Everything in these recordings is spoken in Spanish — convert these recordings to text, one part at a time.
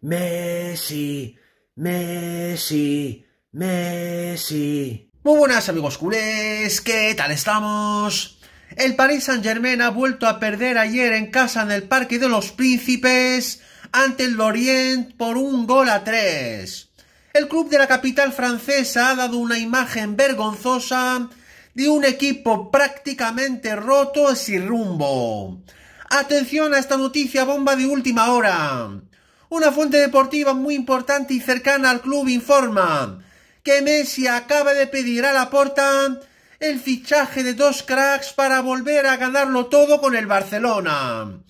Messi, Messi, Messi. Muy buenas amigos culés, ¿qué tal estamos? El Paris Saint Germain ha vuelto a perder ayer en casa en el Parque de los Príncipes ante el Lorient por un gol a tres. El club de la capital francesa ha dado una imagen vergonzosa de un equipo prácticamente roto sin rumbo. Atención a esta noticia bomba de última hora. Una fuente deportiva muy importante y cercana al club informa que Messi acaba de pedir a la porta el fichaje de dos cracks para volver a ganarlo todo con el Barcelona.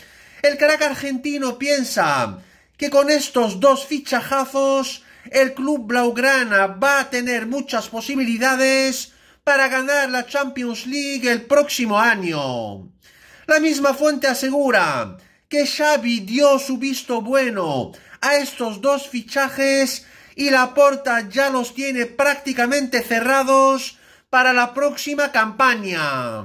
El crack argentino piensa que con estos dos fichajazos el club blaugrana va a tener muchas posibilidades para ganar la Champions League el próximo año. La misma fuente asegura que Xavi dio su visto bueno a estos dos fichajes y la puerta ya los tiene prácticamente cerrados para la próxima campaña.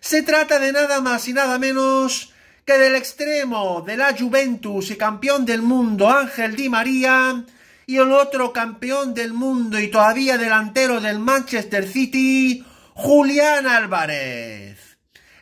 Se trata de nada más y nada menos que del extremo de la Juventus y campeón del mundo Ángel Di María y el otro campeón del mundo y todavía delantero del Manchester City, Julián Álvarez.